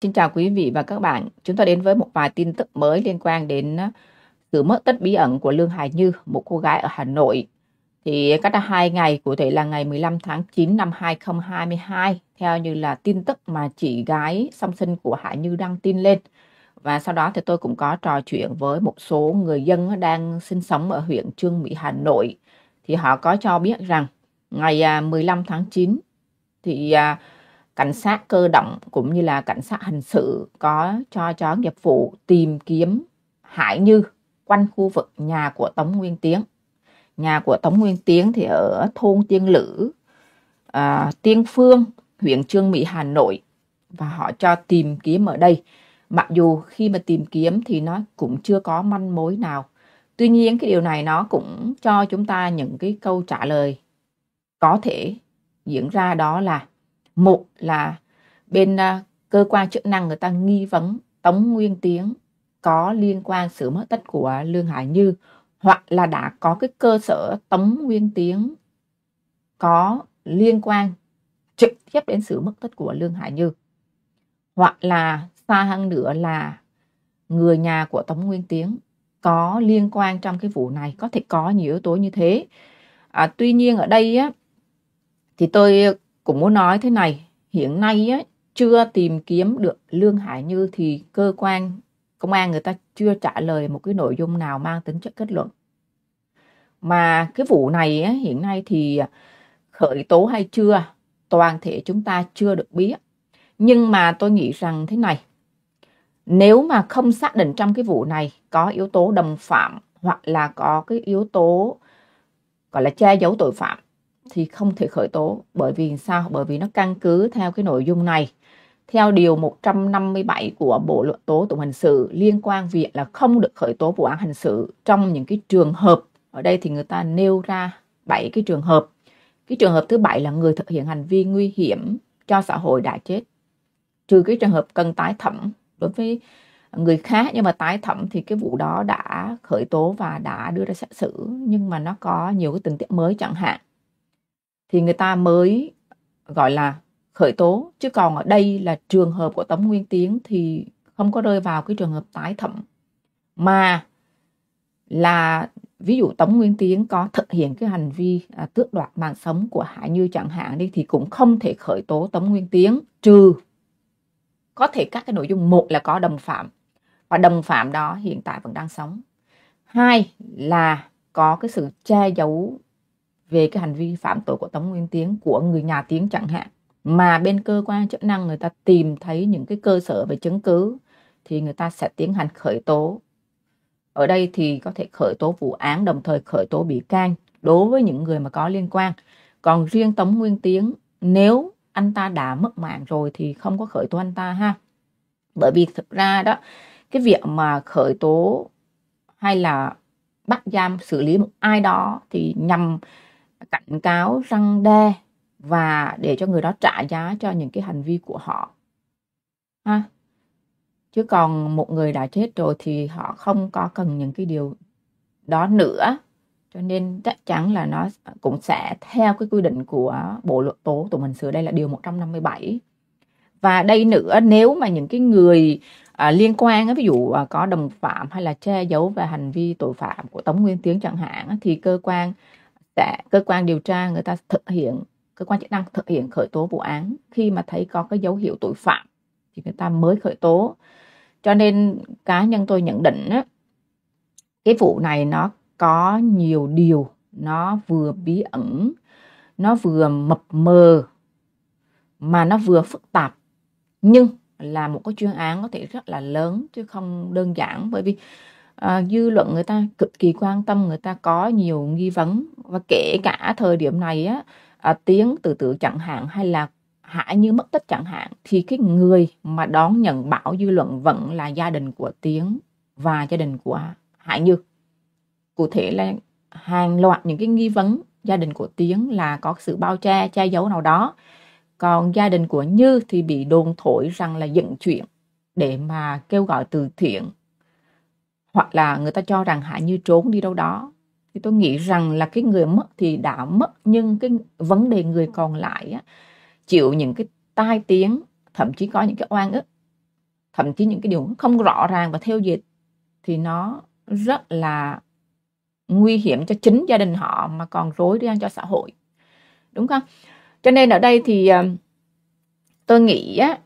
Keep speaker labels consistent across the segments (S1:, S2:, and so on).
S1: Xin chào quý vị và các bạn. Chúng ta đến với một vài tin tức mới liên quan đến ờ, sự mất tích bí ẩn của Lương Hải Như, một cô gái ở Hà Nội. Thì cách hai ngày, cụ thể là ngày 15 tháng 9 năm 2022, theo như là tin tức mà chị gái song sinh của Hải Như đăng tin lên. Và sau đó thì tôi cũng có trò chuyện với một số người dân đang sinh sống ở huyện Trương Mỹ, Hà Nội. Thì họ có cho biết rằng ngày 15 à, tháng 9 thì à, cảnh sát cơ động cũng như là cảnh sát hình sự có cho chó nghiệp vụ tìm kiếm Hải Như quanh khu vực nhà của Tống Nguyên Tiến. Nhà của Tống Nguyên Tiến thì ở thôn Tiên Lữ, à, Tiên Phương, huyện Trương Mỹ, Hà Nội và họ cho tìm kiếm ở đây. Mặc dù khi mà tìm kiếm thì nó cũng chưa có manh mối nào. Tuy nhiên cái điều này nó cũng cho chúng ta những cái câu trả lời có thể diễn ra đó là một là bên à, cơ quan chức năng người ta nghi vấn Tống Nguyên Tiến có liên quan sự mất tích của Lương Hải Như hoặc là đã có cái cơ sở Tống Nguyên Tiến có liên quan trực tiếp đến sự mất tích của Lương Hải Như hoặc là xa hơn nữa là người nhà của Tống Nguyên Tiến có liên quan trong cái vụ này có thể có nhiều yếu tố như thế à, tuy nhiên ở đây á, thì tôi cũng muốn nói thế này hiện nay á, chưa tìm kiếm được lương hải như thì cơ quan công an người ta chưa trả lời một cái nội dung nào mang tính chất kết luận mà cái vụ này á, hiện nay thì à, khởi tố hay chưa toàn thể chúng ta chưa được biết nhưng mà tôi nghĩ rằng thế này nếu mà không xác định trong cái vụ này có yếu tố đồng phạm hoặc là có cái yếu tố gọi là che giấu tội phạm thì không thể khởi tố bởi vì sao bởi vì nó căn cứ theo cái nội dung này theo điều 157 của Bộ luật tố tụng hình sự liên quan việc là không được khởi tố vụ án hình sự trong những cái trường hợp ở đây thì người ta nêu ra 7 cái trường hợp cái trường hợp thứ bảy là người thực hiện hành vi nguy hiểm cho xã hội đã chết trừ cái trường hợp cần tái thẩm đối với người khác nhưng mà tái thẩm thì cái vụ đó đã khởi tố và đã đưa ra xét xử nhưng mà nó có nhiều cái tình tiết mới chẳng hạn thì người ta mới gọi là khởi tố chứ còn ở đây là trường hợp của Tống Nguyên Tiến thì không có rơi vào cái trường hợp tái thẩm mà là ví dụ Tống Nguyên Tiến có thực hiện cái hành vi à, tước đoạt mạng sống của hải Như chẳng hạn đi thì cũng không thể khởi tố Tống Nguyên Tiến trừ có thể các cái nội dung một là có đồng phạm và đồng phạm đó hiện tại vẫn đang sống hai là có cái sự che giấu về cái hành vi phạm tội của Tống Nguyên Tiếng của người nhà Tiếng chẳng hạn mà bên cơ quan chức năng người ta tìm thấy những cái cơ sở về chứng cứ thì người ta sẽ tiến hành khởi tố. Ở đây thì có thể khởi tố vụ án đồng thời khởi tố bị can đối với những người mà có liên quan. Còn riêng Tống Nguyên Tiếng nếu anh ta đã mất mạng rồi thì không có khởi tố anh ta ha. Bởi vì thực ra đó cái việc mà khởi tố hay là bắt giam xử lý một ai đó thì nhằm cảnh cáo răng đe và để cho người đó trả giá cho những cái hành vi của họ ha chứ còn một người đã chết rồi thì họ không có cần những cái điều đó nữa cho nên chắc chắn là nó cũng sẽ theo cái quy định của bộ luật tố tụng Hình sự đây là điều 157 và đây nữa nếu mà những cái người à, liên quan ví dụ à, có đồng phạm hay là che giấu về hành vi tội phạm của Tống Nguyên Tiến chẳng hạn thì cơ quan để cơ quan điều tra người ta thực hiện cơ quan chức năng thực hiện khởi tố vụ án khi mà thấy có cái dấu hiệu tội phạm thì người ta mới khởi tố cho nên cá nhân tôi nhận định á, cái vụ này nó có nhiều điều nó vừa bí ẩn nó vừa mập mờ mà nó vừa phức tạp nhưng là một cái chuyên án có thể rất là lớn chứ không đơn giản bởi vì à, dư luận người ta cực kỳ quan tâm người ta có nhiều nghi vấn và kể cả thời điểm này á à, tiếng từ từ chẳng hạn hay là hại như mất tích chẳng hạn thì cái người mà đón nhận bão dư luận vẫn là gia đình của tiếng và gia đình của hại như cụ thể là hàng loạt những cái nghi vấn gia đình của tiếng là có sự bao che che giấu nào đó còn gia đình của như thì bị đồn thổi rằng là dựng chuyện để mà kêu gọi từ thiện hoặc là người ta cho rằng Hạ Như trốn đi đâu đó thì tôi nghĩ rằng là cái người mất thì đã mất nhưng cái vấn đề người còn lại á, chịu những cái tai tiếng thậm chí có những cái oan ức thậm chí những cái điều không rõ ràng và theo dịch thì nó rất là nguy hiểm cho chính gia đình họ mà còn rối ren cho xã hội đúng không cho nên ở đây thì um, tôi nghĩ á,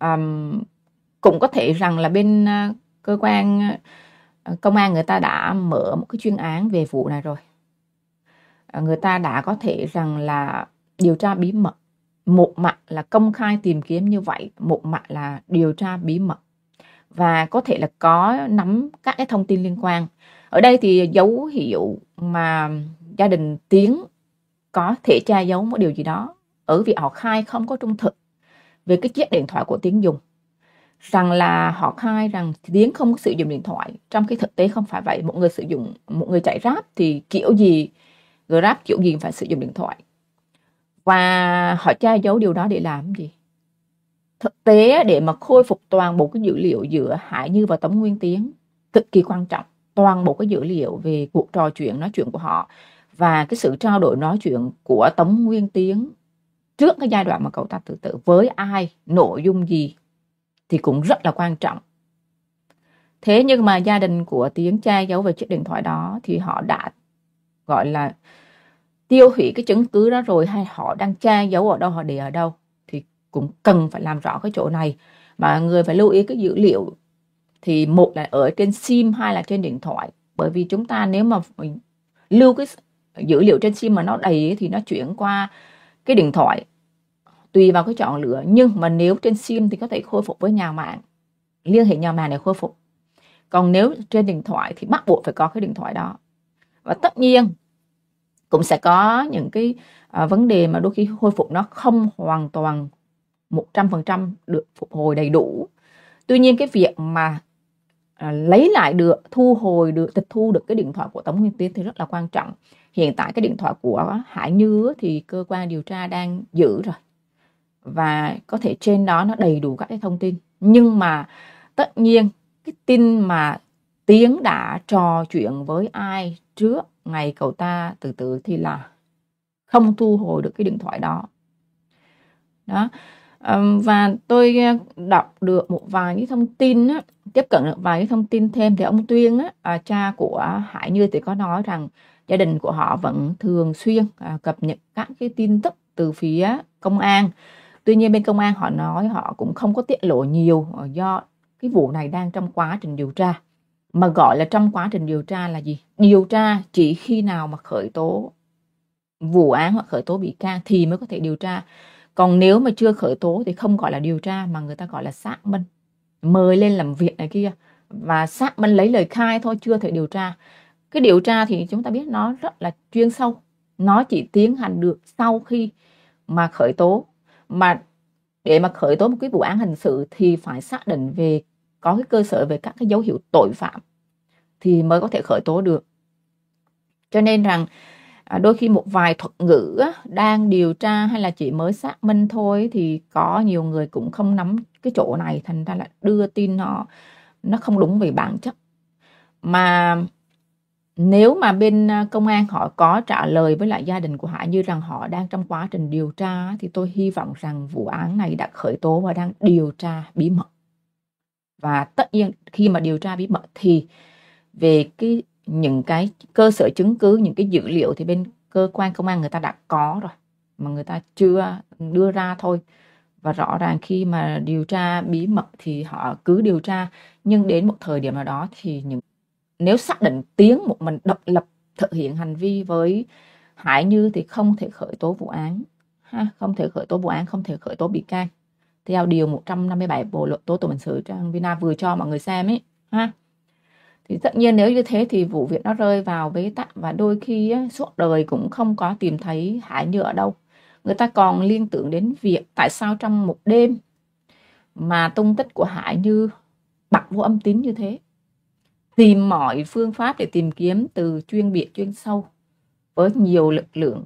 S1: um, cũng có thể rằng là bên uh, cơ quan ờ, Ờ, công an người ta đã mở một cái chuyên án về vụ này rồi ờ, người ta đã có thể rằng là điều tra bí mật một mặt là công khai tìm kiếm như vậy một mặt là điều tra bí mật và có thể là có nắm các cái thông tin liên quan ở đây thì dấu hiệu mà gia đình tiến có thể che giấu một điều gì đó ở việc họ khai không có trung thực về cái chiếc điện thoại của tiến dùng rằng là họ khai rằng tiếng không có sử dụng điện thoại trong khi thực tế không phải vậy một người sử dụng một người chạy Grab thì kiểu gì Grab kiểu gì phải sử dụng điện thoại và họ che giấu điều đó để làm gì thực tế để mà khôi phục toàn bộ cái dữ liệu giữa Hải Như và Tống Nguyên Tiến cực kỳ quan trọng toàn bộ cái dữ liệu về cuộc trò chuyện nói chuyện của họ và cái sự trao đổi nói chuyện của Tống Nguyên Tiến trước cái giai đoạn mà cậu ta tự tử với ai, nội dung gì, thì cũng rất là quan trọng. Thế nhưng mà gia đình của Tiếng cha giấu về chiếc điện thoại đó thì họ đã gọi là tiêu hủy cái chứng cứ đó rồi hay họ đang che giấu ở đâu họ để ở đâu thì cũng cần phải làm rõ cái chỗ này mà người phải lưu ý cái dữ liệu thì một là ở trên sim hai là trên điện thoại bởi vì chúng ta nếu mà lưu cái dữ liệu trên sim mà nó đầy thì nó chuyển qua cái điện thoại tùy vào cái chọn lựa nhưng mà nếu trên sim thì có thể khôi phục với nhà mạng liên hệ nhà mạng để khôi phục còn nếu trên điện thoại thì bắt buộc phải có cái điện thoại đó và tất nhiên cũng sẽ có những cái à, vấn đề mà đôi khi khôi phục nó không hoàn toàn 100% được phục hồi đầy đủ tuy nhiên cái việc mà à, lấy lại được thu hồi được tịch thu được cái điện thoại của tổng nguyên tiến thì rất là quan trọng hiện tại cái điện thoại của hải như thì cơ quan điều tra đang giữ rồi và có thể trên đó nó đầy đủ các cái thông tin nhưng mà tất nhiên cái tin mà tiếng đã trò chuyện với ai trước ngày cậu ta từ từ thì là không thu hồi được cái điện thoại đó đó và tôi ờ, đọc được một vài cái thông tin á, tiếp cận được vài cái thông tin thêm thì ông tuyên á, à, cha của hải như thì có nói rằng gia đình của họ vẫn thường xuyên à, cập nhật các cái tin tức từ phía công an tuy nhiên bên công an họ nói họ cũng không có tiết lộ nhiều ờ, do cái vụ này đang trong quá trình điều tra mà gọi là trong quá trình điều tra là gì điều tra chỉ khi nào mà khởi tố vụ án hoặc khởi tố bị can thì mới có thể điều tra còn nếu mà chưa khởi tố thì không gọi là điều tra mà người ta gọi là xác minh mời lên làm việc này kia và xác minh lấy lời khai thôi chưa thể điều tra cái điều tra thì chúng ta biết nó rất là chuyên sâu nó chỉ tiến hành được sau khi mà khởi tố mà để mà khởi tố một cái vụ án hình sự thì phải xác định về có cái cơ sở về các cái dấu hiệu tội phạm thì mới có thể khởi tố được cho nên rằng à, đôi khi một vài thuật ngữ đang điều tra hay là chỉ mới xác minh thôi thì có nhiều người cũng không nắm cái chỗ này thành ra là đưa tin họ nó không đúng về bản chất mà nếu mà bên à, công an họ có trả lời với lại gia đình của họ Như rằng họ đang trong quá trình điều tra thì tôi hy vọng rằng vụ án này đã khởi tố và đang điều tra bí mật. Và tất nhiên khi mà điều tra bí mật thì về cái những cái cơ sở chứng cứ, những cái dữ liệu thì bên cơ quan công an người ta đã có rồi mà người ta chưa đưa ra thôi. Và rõ ràng khi mà điều tra bí mật thì họ cứ điều tra nhưng đến một thời điểm nào đó thì những nếu xác định tiếng một mình độc lập thực hiện hành vi với Hải Như thì không thể khởi tố vụ án ha, không thể khởi tố vụ án không thể khởi tố bị can theo điều 157 bộ luật tố tụng hình sự trang Vina vừa cho mọi người xem ấy ha thì tất nhiên nếu như thế thì vụ việc nó rơi vào bế tắc và đôi khi ấy, suốt đời cũng không có tìm thấy Hải Như ở đâu người ta còn liên tưởng đến việc tại sao trong một đêm mà tung tích của Hải Như bật vô âm tín như thế tìm mọi phương pháp để tìm kiếm từ chuyên biệt chuyên sâu với nhiều lực lượng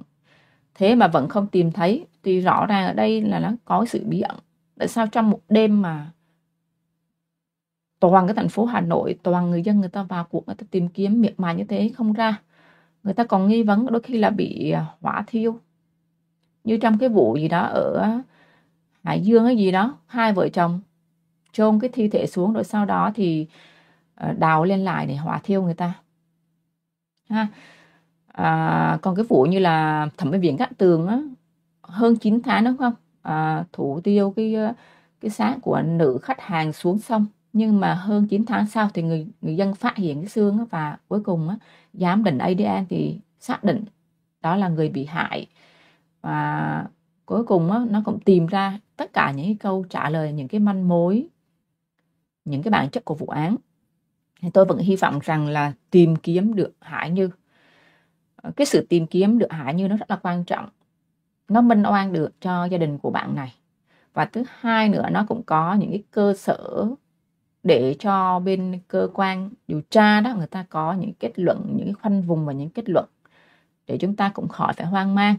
S1: thế mà vẫn không tìm thấy thì rõ ràng ở đây là nó có sự bí ẩn tại sao trong một đêm mà toàn cái thành phố Hà Nội toàn người dân người ta vào cuộc người ta tìm kiếm miệt mài như thế không ra người ta còn nghi vấn đôi khi là bị à, hỏa thiêu như trong cái vụ gì đó ở Hải Dương cái gì đó hai vợ chồng chôn cái thi thể xuống rồi sau đó thì Ờ, đào lên lại để hỏa thiêu người ta ha à, còn cái vụ như là thẩm bệnh viện cát tường á, hơn 9 tháng đúng không à, thủ tiêu cái cái xác của nữ khách hàng xuống sông nhưng mà hơn 9 tháng sau thì người người dân phát hiện cái xương á, và cuối cùng á, giám định ADN thì xác định đó là người bị hại và cuối cùng á, nó cũng tìm ra tất cả những cái câu trả lời những cái manh mối những cái bản chất của vụ án tôi vẫn hy vọng rằng là tìm kiếm được Hải Như ờ, cái sự tìm kiếm được Hải Như nó rất là quan trọng nó minh oan được cho gia đình của bạn này và thứ hai nữa nó cũng có những cái cơ sở để cho bên cơ quan điều tra đó người ta có những kết luận những cái khoanh vùng và những kết luận để chúng ta cũng khỏi phải hoang mang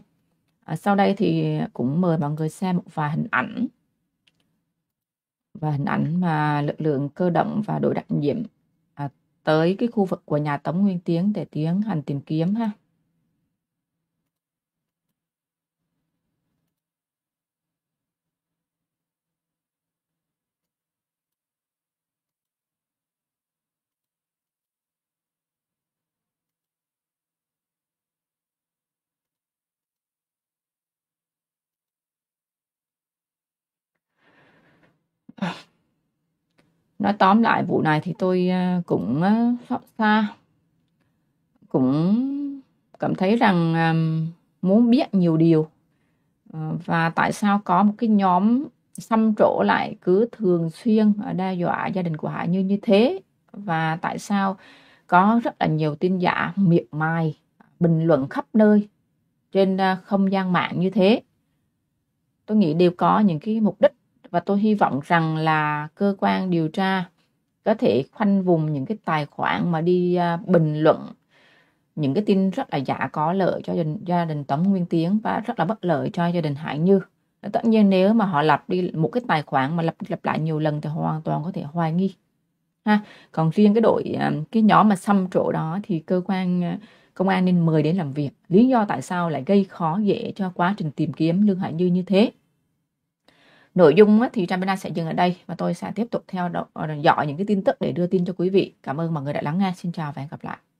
S1: à, sau đây thì cũng mời mọi người xem một vài hình ảnh và hình ảnh mà lực lượng cơ động và đội đặc nhiệm tới cái khu vực của nhà Tống Nguyên Tiếng để Tiếng hành tìm kiếm ha. nói tóm lại vụ này thì tôi ờ, cũng ờ, xót xa cũng cảm thấy rằng muốn biết nhiều điều ờ, và tại sao có một cái nhóm xăm trổ lại cứ thường xuyên đe dọa gia đình của Hải Như như thế và tại sao có rất là nhiều tin giả miệng mài bình luận khắp nơi trên không gian mạng như thế tôi nghĩ đều có những cái mục đích và tôi hy vọng rằng là cơ quan điều tra có thể khoanh vùng những cái tài khoản mà đi à, bình luận những cái tin rất là giả có lợi cho gia đình, gia Tống Nguyên Tiến và rất là bất lợi cho gia đình Hải Như. Tất nhiên nếu mà họ lập đi một cái tài khoản mà lập lập lại nhiều lần thì hoàn toàn có thể hoài nghi. Ha. Còn riêng cái đội à, cái nhóm mà xăm trổ đó thì cơ quan à, công an nên mời đến làm việc. Lý do tại sao lại gây khó dễ cho quá trình tìm kiếm Lương Hải Như như thế? nội dung thì Trampina sẽ dừng ở đây và tôi sẽ tiếp tục theo dõi những cái tin tức để đưa tin cho quý vị cảm ơn mọi người đã lắng nghe xin chào và hẹn gặp lại